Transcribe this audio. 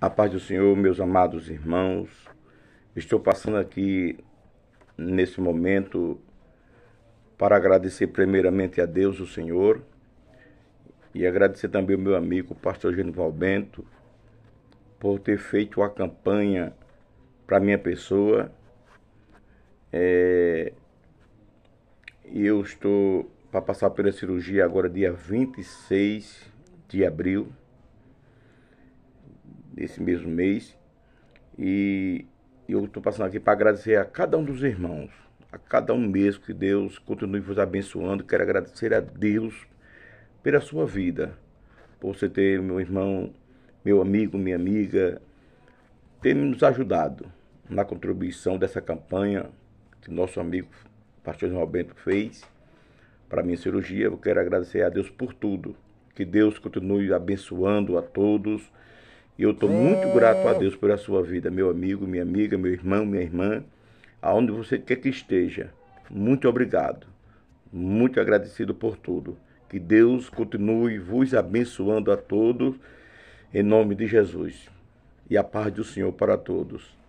A paz do Senhor, meus amados irmãos, estou passando aqui nesse momento para agradecer primeiramente a Deus, o Senhor, e agradecer também ao meu amigo, pastor Genival Bento, por ter feito a campanha para minha pessoa. É... Eu estou para passar pela cirurgia agora, dia 26 de abril desse mesmo mês. E eu estou passando aqui para agradecer a cada um dos irmãos, a cada um mesmo, que Deus continue vos abençoando. Quero agradecer a Deus pela sua vida, por você ter, meu irmão, meu amigo, minha amiga, ter nos ajudado na contribuição dessa campanha que nosso amigo pastor João Bento fez para minha cirurgia. Eu quero agradecer a Deus por tudo. Que Deus continue abençoando a todos e eu estou muito grato a é. Deus pela sua vida, meu amigo, minha amiga, meu irmão, minha irmã, aonde você quer que esteja. Muito obrigado. Muito agradecido por tudo. Que Deus continue vos abençoando a todos, em nome de Jesus. E a paz do Senhor para todos.